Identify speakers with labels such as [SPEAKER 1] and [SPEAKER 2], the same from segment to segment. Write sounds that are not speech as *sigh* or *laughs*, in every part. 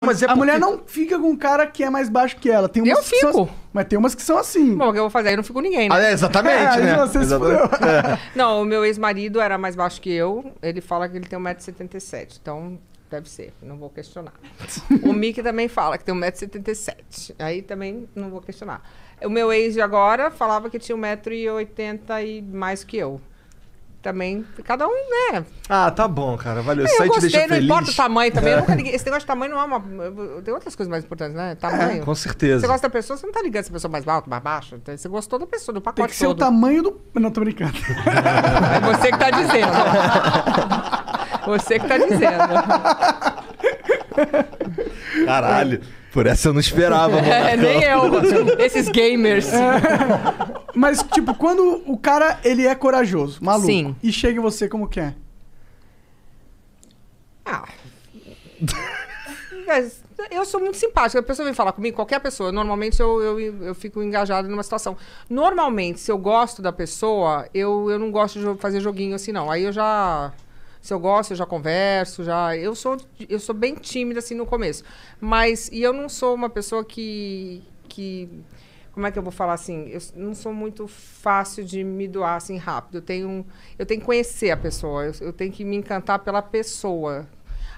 [SPEAKER 1] Mas é a ah, mulher não fica com um cara que é mais baixo que ela. Tem umas eu fico. São... Assim. Mas tem umas que são assim. Bom, o que eu vou fazer? Aí não fico ninguém, né? Ah, é, exatamente, *laughs* né? é, né? exatamente. É. Não, o meu ex-marido era mais baixo que eu. Ele fala que ele tem 1,77m. Então, deve ser. Não vou questionar. *laughs* o Mickey também fala que tem 1,77m. Aí também não vou questionar. O meu ex de agora falava que tinha 1,80m e mais que eu também, cada um,
[SPEAKER 2] né? Ah, tá bom, cara. Valeu. É, eu, eu gostei, não feliz. importa o tamanho também. É. Liguei,
[SPEAKER 1] esse negócio de tamanho não é uma. Tem outras coisas mais importantes, né? É, tamanho. É, com certeza. Você gosta da pessoa, você não tá ligando se a pessoa é mais alta, mais baixa. você gostou da pessoa, do pacote. Tem que ser todo. o tamanho do. Não, tô brincando. *laughs* É você que tá dizendo. *laughs* você que tá dizendo.
[SPEAKER 2] Caralho. Por essa eu não esperava, mano. *laughs* É, nem eu. Esses gamers. É. Mas, tipo, quando o cara, ele é corajoso, maluco. Sim. E chega em você como quer?
[SPEAKER 1] É? Ah. eu sou muito simpática. A pessoa vem falar comigo, qualquer pessoa. Normalmente eu, eu, eu fico engajada numa situação. Normalmente, se eu gosto da pessoa, eu, eu não gosto de fazer joguinho assim, não. Aí eu já se eu gosto, eu já converso, já. Eu sou, eu sou bem tímida assim no começo. Mas e eu não sou uma pessoa que que como é que eu vou falar assim? Eu não sou muito fácil de me doar assim rápido. Eu tenho, eu tenho que conhecer a pessoa. Eu, eu tenho que me encantar pela pessoa.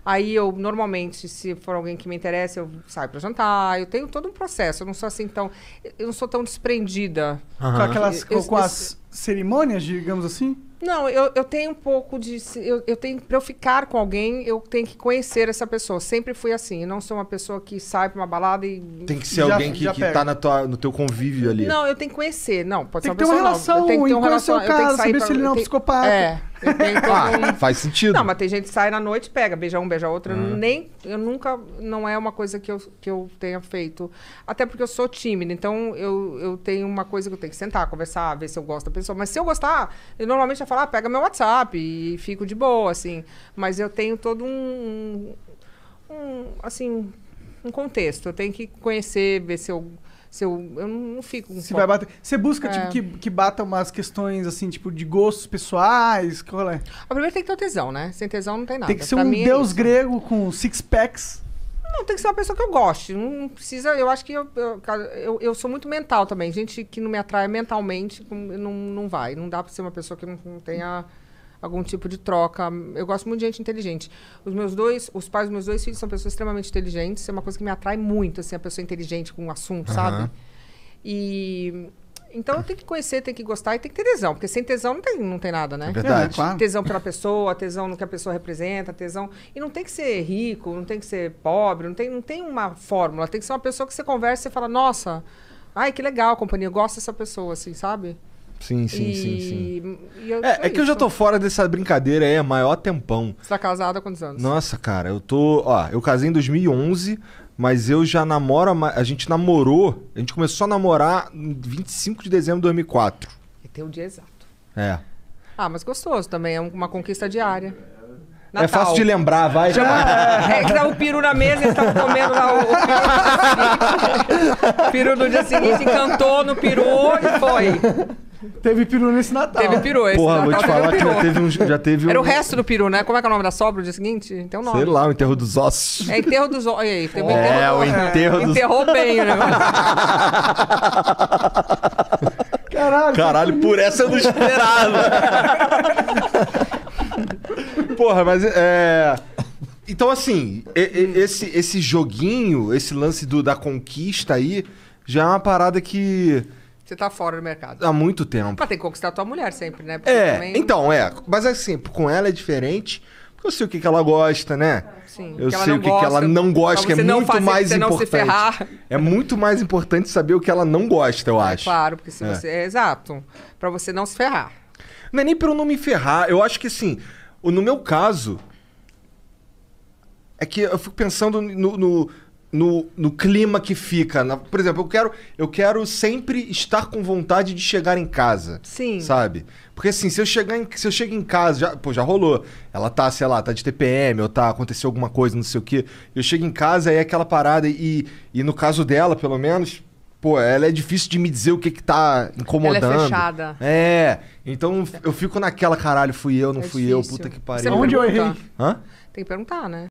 [SPEAKER 1] Aí eu, normalmente, se for alguém que me interessa, eu saio para jantar. Eu tenho todo um processo. Eu não sou assim tão. Eu não sou tão desprendida.
[SPEAKER 2] Uhum. Com aquelas. com, com as cerimônias, digamos assim?
[SPEAKER 1] Não, eu, eu tenho um pouco de. Eu, eu tenho para eu ficar com alguém, eu tenho que conhecer essa pessoa. Sempre fui assim. Eu não sou uma pessoa que sai para uma balada e. Tem que ser já, alguém que, que tá
[SPEAKER 2] na tua, no teu convívio ali.
[SPEAKER 1] Não, eu tenho que conhecer. Não, pode tem ser uma pessoa. Tem que ter uma relação, tem que ter um relação, eu tenho que sair saber pra... se ele não é um psicopata. É. Eu *laughs* Ah, um- faz sentido. Não, mas tem gente que sai na noite, pega, beija um, beija outro. Eu ah. nem, eu nunca, não é uma coisa que eu, que eu tenha feito. Até porque eu sou tímida, então eu, eu tenho uma coisa que eu tenho que sentar, conversar, ver se eu gosto da pessoa. Mas se eu gostar, eu normalmente já falo, ah, pega meu WhatsApp e fico de boa, assim. Mas eu tenho todo um, um assim, um contexto. Eu tenho que conhecer, ver se eu se eu, eu não fico com Você vai bater. Você busca tipo, é. tipo,
[SPEAKER 2] que, que bata umas questões assim, tipo, de gostos pessoais? Qual é? A
[SPEAKER 1] primeira tem que ter tesão, né? Sem tesão não tem nada. Tem que ser pra um é deus é
[SPEAKER 2] grego com six packs.
[SPEAKER 1] Não, tem que ser uma pessoa que eu goste. Não precisa. Eu acho que eu, eu, eu, eu sou muito mental também. Gente que não me atrai mentalmente não, não vai. Não dá pra ser uma pessoa que não, não tenha algum tipo de troca. Eu gosto muito de gente inteligente. Os meus dois, os pais dos meus dois filhos são pessoas extremamente inteligentes. É uma coisa que me atrai muito, assim, a pessoa inteligente com um assunto, uhum. sabe? E então eu tenho que conhecer, tenho que gostar e tem que ter tesão, porque sem tesão não tem, não tem nada, né? É verdade, é claro. Tesão pela pessoa, tesão no que a pessoa representa, tesão. E não tem que ser rico, não tem que ser pobre, não tem, não tem uma fórmula, tem que ser uma pessoa que você conversa e fala, nossa, ai, que legal, companhia, eu gosto dessa pessoa, assim, sabe?
[SPEAKER 2] Sim, sim, e... sim, sim.
[SPEAKER 1] Eu, é, é que eu já
[SPEAKER 2] tô fora dessa brincadeira aí, é maior tempão. Você
[SPEAKER 1] tá casado há quantos anos?
[SPEAKER 2] Nossa, cara, eu tô. Ó, eu casei em 2011, mas eu já namoro. A gente namorou, a gente começou a namorar 25 de dezembro de 2004. tem o dia exato. É.
[SPEAKER 1] Ah, mas gostoso também, é uma conquista diária.
[SPEAKER 2] É Natal. É fácil de lembrar, vai. Chama... é que dá
[SPEAKER 1] o piru peru na mesa, eles estavam comendo lá o,
[SPEAKER 2] o peru no dia seguinte. O *laughs* peru no dia seguinte, encantou no peru e foi. Teve peru nesse Natal. Teve peru. Esse Porra, Natal vou te falar que já teve, um, já teve um... Era o resto
[SPEAKER 1] do peru, né? Como é que é o nome da sobra do dia seguinte? Tem um nome. Sei
[SPEAKER 2] lá, o enterro dos ossos.
[SPEAKER 1] É, enterro dos ossos. É,
[SPEAKER 2] enterro é, o enterro dos... Enterrou
[SPEAKER 1] bem o né? negócio.
[SPEAKER 2] *laughs* Caralho, Caralho por essa eu não esperava. Porra, mas é... Então, assim, esse, esse joguinho, esse lance do, da conquista aí, já é uma parada que você tá
[SPEAKER 1] fora do mercado.
[SPEAKER 2] Há muito tempo. Pra
[SPEAKER 1] tem que conquistar a tua mulher sempre, né? Porque é, também... então,
[SPEAKER 2] é. Mas assim, com ela é diferente. Porque eu sei o que, que ela gosta, né? Sim. Eu sei o que, gosta, que ela não gosta, que é muito fazer, mais importante. É muito mais importante saber o que ela não gosta, eu é, acho. É, claro, porque se é. você.
[SPEAKER 1] É, exato. para você não se ferrar.
[SPEAKER 2] Não é nem pra eu não me ferrar. Eu acho que assim, no meu caso. É que eu fico pensando no, no no, no clima que fica. Na, por exemplo, eu quero, eu quero sempre estar com vontade de chegar em casa. Sim. Sabe? Porque assim, se eu chegar em, se eu chego em casa, já, pô, já rolou. Ela tá, sei lá, tá de TPM, ou tá, aconteceu alguma coisa, não sei o quê. Eu chego em casa, aí é aquela parada, e, e no caso dela, pelo menos, pô, ela é difícil de me dizer o que que tá incomodando. Ela é fechada. É. Então eu fico naquela, caralho, fui eu, não é fui difícil. eu, puta que pariu. Onde eu errei? Hã?
[SPEAKER 1] Tem que perguntar, né?